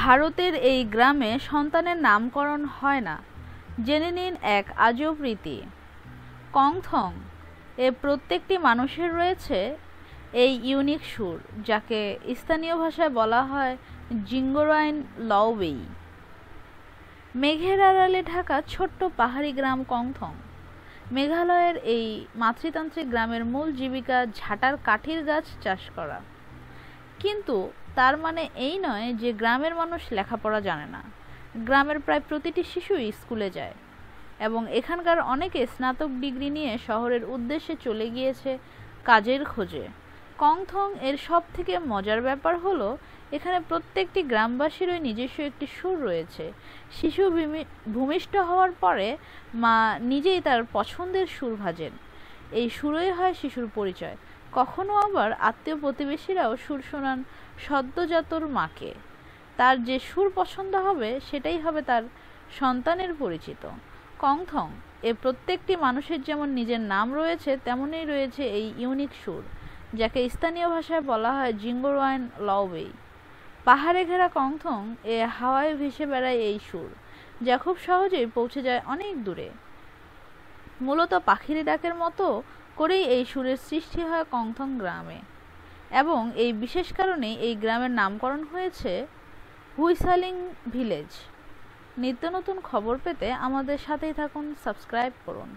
ভারতের এই গ্রামে সন্তানের নামকরণ হয় না জেনে নিন এক আজব রীতি কংথং এ প্রত্যেকটি মানুষের রয়েছে এই ইউনিক সুর যাকে স্থানীয় ভাষায় বলা হয় জিঙ্গোরাইন লওবেই মেঘের আড়ালে ঢাকা ছোট্ট পাহাড়ি গ্রাম কংথং মেঘালয়ের এই মাতৃতান্ত্রিক গ্রামের মূল জীবিকা ঝাটার কাঠির গাছ চাষ করা কিন্তু তার মানে এই নয় যে গ্রামের মানুষ লেখাপড়া জানে না গ্রামের প্রায় প্রতিটি শিশুই স্কুলে যায় এবং এখানকার অনেকে স্নাতক ডিগ্রি নিয়ে শহরের উদ্দেশ্যে চলে গিয়েছে কাজের খোঁজে কংথং এর সব থেকে মজার ব্যাপার হলো এখানে প্রত্যেকটি গ্রামবাসীরই নিজস্ব একটি সুর রয়েছে শিশু ভূমিষ্ঠ হওয়ার পরে মা নিজেই তার পছন্দের সুর ভাজেন এই সুরই হয় শিশুর পরিচয় কখনো আবার আত্মীয় প্রতিবেশীরাও সুর শোনান সদ্যজাতর মাকে তার যে সুর পছন্দ হবে সেটাই হবে তার সন্তানের পরিচিত কংথং এ প্রত্যেকটি মানুষের যেমন নিজের নাম রয়েছে তেমনই রয়েছে এই ইউনিক সুর যাকে স্থানীয় ভাষায় বলা হয় জিঙ্গোরওয়াইন লওবেই পাহাড়ে ঘেরা কংথং এ হাওয়ায় ভেসে বেড়ায় এই সুর যা খুব সহজেই পৌঁছে যায় অনেক দূরে মূলত পাখির ডাকের মতো করেই এই সুরের সৃষ্টি হয় কংথং গ্রামে এবং এই বিশেষ কারণে এই গ্রামের নামকরণ হয়েছে হুইসালিং ভিলেজ নিত্য নতুন খবর পেতে আমাদের সাথেই থাকুন সাবস্ক্রাইব করুন